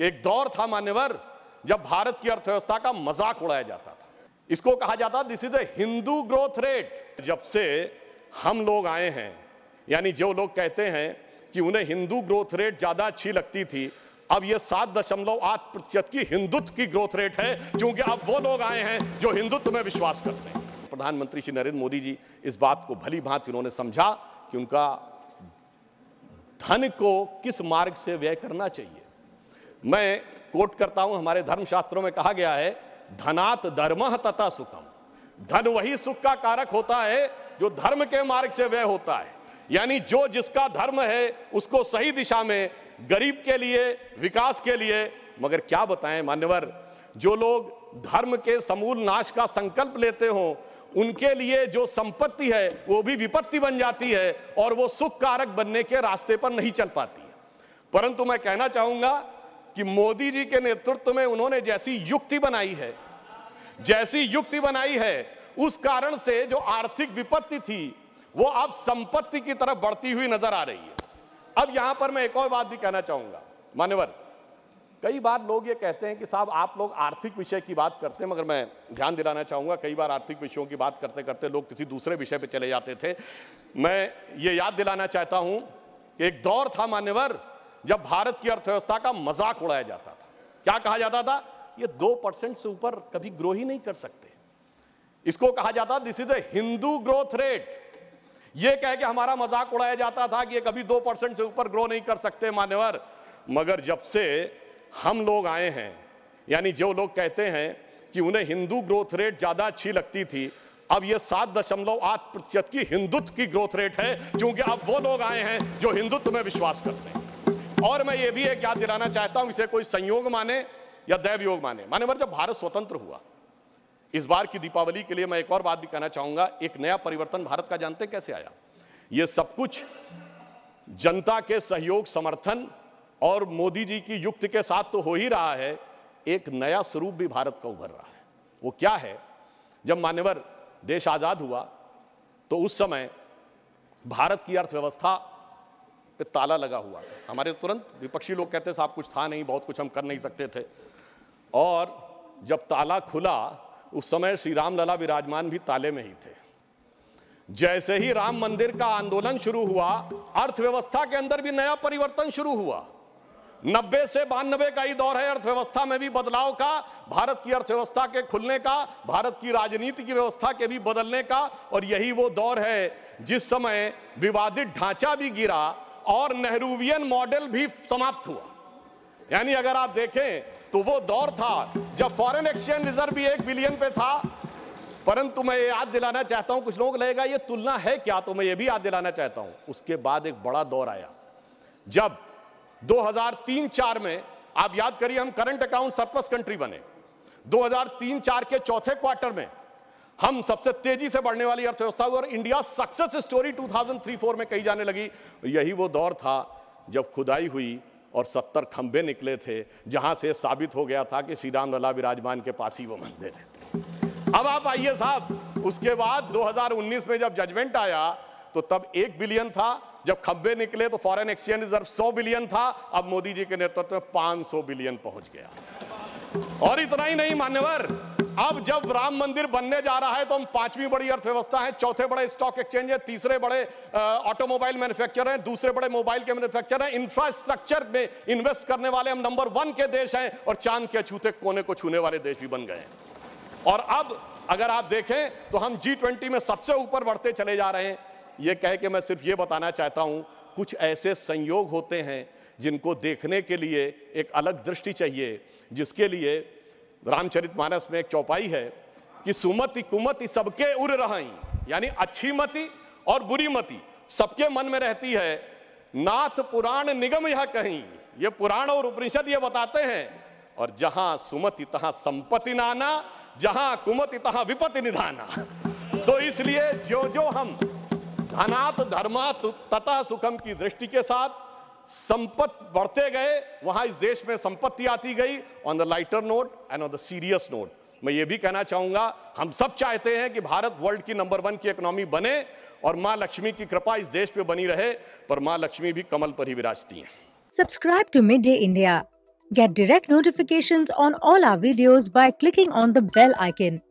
एक दौर था मान्यवर जब भारत की अर्थव्यवस्था का मजाक उड़ाया जाता था इसको कहा जाता this is Hindu growth rate जब से हम लोग आए हैं यानी जो लोग कहते हैं कि उन्हें हिंदू ग्रोथ रेट ज्यादा अच्छी लगती थी अब यह सात दशमलव आठ प्रतिशत की हिंदुत्व की ग्रोथ रेट है क्योंकि अब वो लोग आए हैं जो हिंदुत्व में विश्वास करते हैं प्रधानमंत्री श्री नरेंद्र मोदी जी इस बात को भली भांति उन्होंने समझा कि उनका धन को किस मार्ग से व्यय करना चाहिए मैं कोट करता हूं हमारे धर्मशास्त्रों में कहा गया है धनात धर्म तथा सुखम धन वही सुख का कारक होता है जो धर्म के मार्ग से व्यय होता है यानी जो जिसका धर्म है उसको सही दिशा में गरीब के लिए विकास के लिए मगर क्या बताएं मान्यवर जो लोग धर्म के समूल नाश का संकल्प लेते हो उनके लिए जो संपत्ति है वो भी विपत्ति बन जाती है और वो सुख कारक बनने के रास्ते पर नहीं चल पाती परंतु मैं कहना चाहूंगा कि मोदी जी के नेतृत्व में उन्होंने जैसी युक्ति बनाई है जैसी युक्ति बनाई है उस कारण से जो आर्थिक विपत्ति थी वो अब संपत्ति की तरफ बढ़ती हुई नजर आ रही है अब यहां पर मैं एक और बात भी कहना चाहूंगा मान्यवर कई बार लोग ये कहते हैं कि साहब आप लोग आर्थिक विषय की बात करते हैं मगर मैं ध्यान दिलाना चाहूंगा कई बार आर्थिक विषयों की बात करते करते लोग किसी दूसरे विषय पर चले जाते थे मैं ये याद दिलाना चाहता हूं एक दौर था मान्यवर जब भारत की अर्थव्यवस्था का मजाक उड़ाया जाता था क्या कहा जाता था ये दो परसेंट से ऊपर कभी ग्रो ही नहीं कर सकते इसको कहा जाता this is a Hindu growth rate ये कह के हमारा मजाक उड़ाया जाता था कि ये कभी दो परसेंट से ऊपर ग्रो नहीं कर सकते मान्यवर मगर जब से हम लोग आए हैं यानी जो लोग कहते हैं कि उन्हें हिंदू ग्रोथ रेट ज़्यादा अच्छी लगती थी अब ये सात दशमलव आठ प्रतिशत की हिंदुत्व की ग्रोथ रेट है क्योंकि अब वो लोग आए हैं जो हिंदुत्व में विश्वास करते हैं और मैं ये भी एक याद दिलाना चाहता हूं इसे कोई संयोग माने या दैव योग माने माने जब भारत स्वतंत्र हुआ इस बार की दीपावली के लिए मैं एक और बात भी कहना चाहूंगा एक नया परिवर्तन भारत का जानते कैसे आया ये सब कुछ जनता के सहयोग समर्थन और मोदी जी की युक्त के साथ तो हो ही रहा है एक नया स्वरूप भी भारत का उभर रहा है वो क्या है जब मान्यवर देश आज़ाद हुआ तो उस समय भारत की अर्थव्यवस्था पे ताला लगा हुआ था हमारे तुरंत विपक्षी लोग कहते साहब कुछ था नहीं बहुत कुछ हम कर नहीं सकते थे और जब ताला खुला उस समय श्री राम लला विराजमान भी ताले में ही थे जैसे ही राम मंदिर का आंदोलन शुरू हुआ अर्थव्यवस्था के अंदर भी नया परिवर्तन शुरू हुआ नब्बे से बानबे का ही दौर है अर्थव्यवस्था में भी बदलाव का भारत की अर्थव्यवस्था के खुलने का भारत की राजनीति की व्यवस्था के भी बदलने का और यही वो दौर है जिस समय विवादित ढांचा भी गिरा और नेहरूवियन मॉडल भी समाप्त हुआ यानी अगर आप देखें तो वो दौर था जब फॉरेन एक्सचेंज रिजर्व भी एक बिलियन पे था परंतु मैं ये याद दिलाना चाहता हूं कुछ लोग लगेगा ये तुलना है क्या तो मैं ये भी याद दिलाना चाहता हूं उसके बाद एक बड़ा दौर आया जब 2003-4 में आप याद करिए हम करंट अकाउंट सरप्लस कंट्री बने 2003-4 के चौथे क्वार्टर में हम सबसे तेजी से बढ़ने वाली अर्थव्यवस्था हुई और इंडिया सक्सेस स्टोरी 2003-4 में कही जाने लगी यही वो दौर था जब खुदाई हुई और सत्तर खंबे निकले थे जहां से साबित हो गया था कि श्री राम लला विराजमान के पास ही वो मंदिर है अब आप आइए साहब उसके बाद 2019 में जब जजमेंट आया तो तब एक बिलियन था जब खब्बे निकले तो फॉरेन एक्सचेंज रिजर्व सौ बिलियन था अब मोदी जी के नेतृत्व में सौ बिलियन पहुंच गया और इतना ही नहीं मान्यवर अब जब राम मंदिर बनने जा रहा है तो हम पांचवी बड़ी अर्थव्यवस्था है चौथे बड़े स्टॉक एक्सचेंज है तीसरे बड़े ऑटोमोबाइल मैन्युफैक्चरर हैं दूसरे बड़े मोबाइल के मैन्युफैक्चरर हैं इंफ्रास्ट्रक्चर में इन्वेस्ट करने वाले हम नंबर वन के देश हैं और चांद के अछूते कोने को छूने वाले देश भी बन गए हैं और अब अगर आप देखें तो हम जी ट्वेंटी में सबसे ऊपर बढ़ते चले जा रहे हैं ये कह के मैं सिर्फ ये बताना चाहता हूँ कुछ ऐसे संयोग होते हैं जिनको देखने के लिए एक अलग दृष्टि चाहिए जिसके लिए रामचरित मानस में एक चौपाई है कि सुमति कुमति सबके उड़ रही यानी अच्छी मति और बुरी मति सबके मन में रहती है नाथ पुराण निगम यह कहीं ये पुराण और उपनिषद ये बताते हैं और जहां सुमति तहां संपत्ति नाना जहां कुमति तहां विपत्ति निधाना तो इसलिए जो जो हम धनात धर्मात तथा सुखम की दृष्टि के साथ संपत्ति बढ़ते गए वहां इस देश में संपत्ति आती गई on the lighter note and on the serious note मैं ये भी कहना चाहूंगा हम सब चाहते हैं कि भारत वर्ल्ड की नंबर वन की इकोनॉमी बने और माँ लक्ष्मी की कृपा इस देश पे बनी रहे पर माँ लक्ष्मी भी कमल पर ही विराजती हैं। Subscribe to mid day India get direct notification on all our videos by clicking on the bell icon